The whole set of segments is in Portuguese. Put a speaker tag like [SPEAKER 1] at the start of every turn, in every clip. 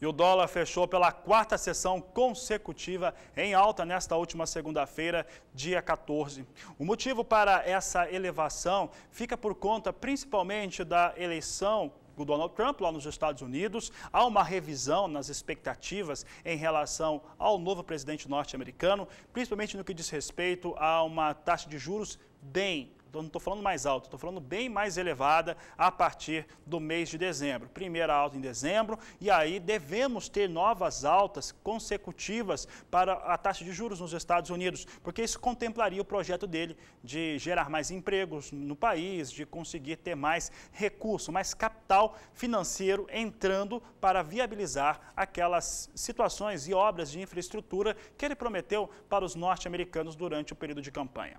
[SPEAKER 1] E o dólar fechou pela quarta sessão consecutiva em alta nesta última segunda-feira, dia 14. O motivo para essa elevação fica por conta principalmente da eleição do Donald Trump lá nos Estados Unidos. Há uma revisão nas expectativas em relação ao novo presidente norte-americano, principalmente no que diz respeito a uma taxa de juros bem não estou falando mais alta, estou falando bem mais elevada a partir do mês de dezembro. Primeira alta em dezembro, e aí devemos ter novas altas consecutivas para a taxa de juros nos Estados Unidos, porque isso contemplaria o projeto dele de gerar mais empregos no país, de conseguir ter mais recurso, mais capital financeiro entrando para viabilizar aquelas situações e obras de infraestrutura que ele prometeu para os norte-americanos durante o período de campanha.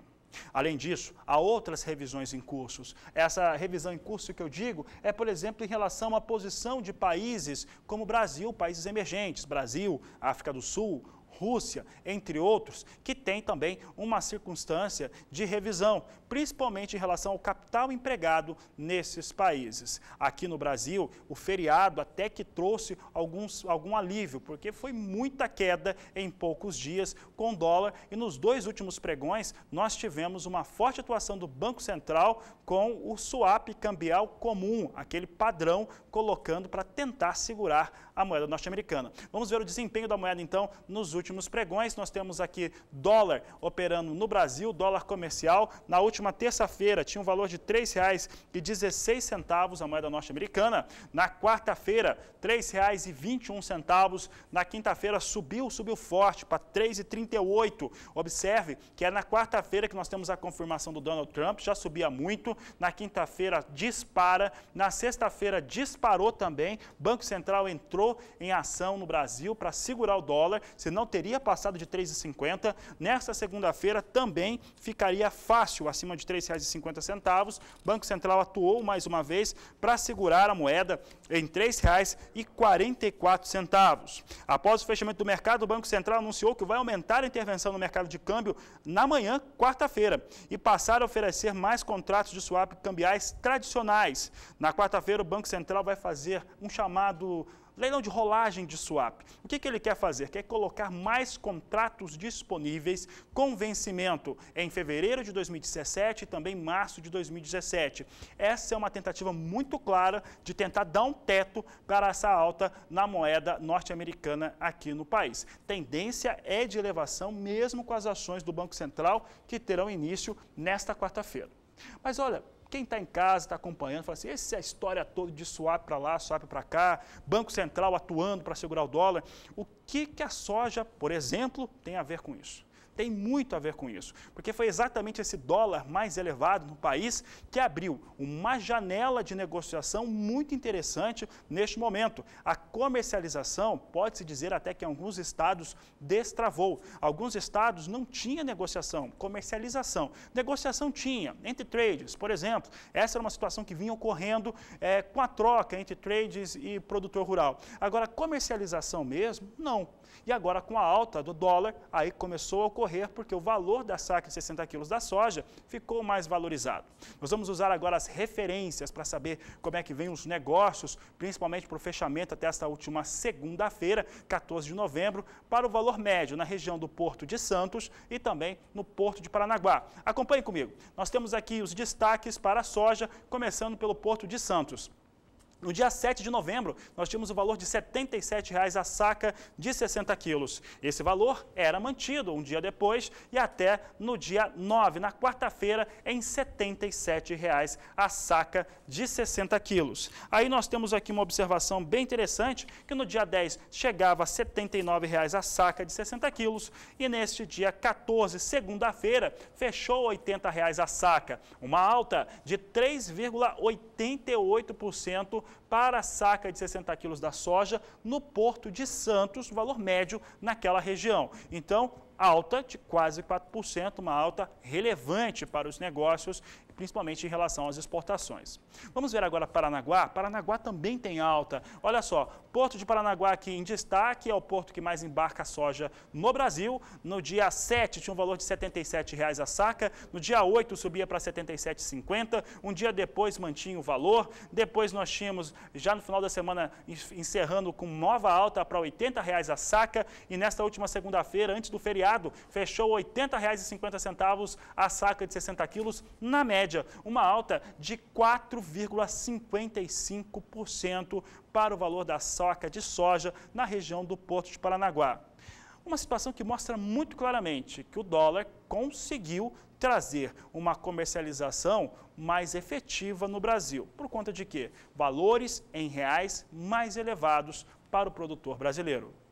[SPEAKER 1] Além disso, há outras revisões em cursos. Essa revisão em curso que eu digo é, por exemplo, em relação à posição de países como o Brasil, países emergentes, Brasil, África do Sul, Rússia, entre outros, que tem também uma circunstância de revisão, principalmente em relação ao capital empregado nesses países. Aqui no Brasil, o feriado até que trouxe alguns, algum alívio, porque foi muita queda em poucos dias com dólar e nos dois últimos pregões nós tivemos uma forte atuação do Banco Central com o swap cambial comum, aquele padrão colocando para tentar segurar a moeda norte-americana. Vamos ver o desempenho da moeda então nos últimos pregões, nós temos aqui dólar operando no Brasil, dólar comercial. Na última terça-feira tinha um valor de R$ 3,16 a moeda norte-americana. Na quarta-feira, R$ 3,21. Na quinta-feira subiu, subiu forte para R$ 3,38. Observe que é na quarta-feira que nós temos a confirmação do Donald Trump, já subia muito. Na quinta-feira dispara, na sexta-feira disparou também. Banco Central entrou em ação no Brasil para segurar o dólar. Se não teria passado de R$ 3,50. Nesta segunda-feira também ficaria fácil, acima de R$ 3,50. Banco Central atuou mais uma vez para segurar a moeda em R$ 3,44. Após o fechamento do mercado, o Banco Central anunciou que vai aumentar a intervenção no mercado de câmbio na manhã, quarta-feira, e passar a oferecer mais contratos de swap cambiais tradicionais. Na quarta-feira, o Banco Central vai fazer um chamado Leilão de rolagem de swap. O que, que ele quer fazer? Quer colocar mais contratos disponíveis com vencimento em fevereiro de 2017 e também março de 2017. Essa é uma tentativa muito clara de tentar dar um teto para essa alta na moeda norte-americana aqui no país. Tendência é de elevação, mesmo com as ações do Banco Central, que terão início nesta quarta-feira. Mas olha, quem está em casa, está acompanhando, fala assim: essa é a história toda de swap para lá, swap para cá, Banco Central atuando para segurar o dólar. O que, que a soja, por exemplo, tem a ver com isso? tem muito a ver com isso, porque foi exatamente esse dólar mais elevado no país que abriu uma janela de negociação muito interessante neste momento. A comercialização, pode-se dizer até que em alguns estados destravou. Alguns estados não tinha negociação, comercialização. Negociação tinha entre traders, por exemplo. Essa era uma situação que vinha ocorrendo é, com a troca entre traders e produtor rural. Agora, comercialização mesmo, não. E agora, com a alta do dólar, aí começou a ocorrer ocorrer porque o valor da saca de 60 quilos da soja ficou mais valorizado. Nós vamos usar agora as referências para saber como é que vem os negócios, principalmente para o fechamento até esta última segunda-feira, 14 de novembro, para o valor médio na região do Porto de Santos e também no Porto de Paranaguá. Acompanhe comigo. Nós temos aqui os destaques para a soja, começando pelo Porto de Santos. No dia 7 de novembro, nós tínhamos o valor de R$ 77,00 a saca de 60 quilos. Esse valor era mantido um dia depois e até no dia 9, na quarta-feira, em R$ 77,00 a saca de 60 quilos. Aí nós temos aqui uma observação bem interessante, que no dia 10 chegava a R$ 79,00 a saca de 60 quilos e neste dia 14, segunda-feira, fechou R$ 80,00 a saca, uma alta de 3,88% para a saca de 60 quilos da soja no Porto de Santos, valor médio naquela região. Então, alta de quase 4%, uma alta relevante para os negócios principalmente em relação às exportações. Vamos ver agora Paranaguá. Paranaguá também tem alta. Olha só, Porto de Paranaguá aqui em destaque é o porto que mais embarca soja no Brasil. No dia 7 tinha um valor de R$ 77,00 a saca, no dia 8 subia para R$ 77,50, um dia depois mantinha o valor, depois nós tínhamos já no final da semana encerrando com nova alta para R$ 80,00 a saca e nesta última segunda-feira, antes do feriado, fechou R$ 80,50 a saca de 60 quilos na média média, uma alta de 4,55% para o valor da saca de soja na região do Porto de Paranaguá. Uma situação que mostra muito claramente que o dólar conseguiu trazer uma comercialização mais efetiva no Brasil. Por conta de quê? Valores em reais mais elevados para o produtor brasileiro.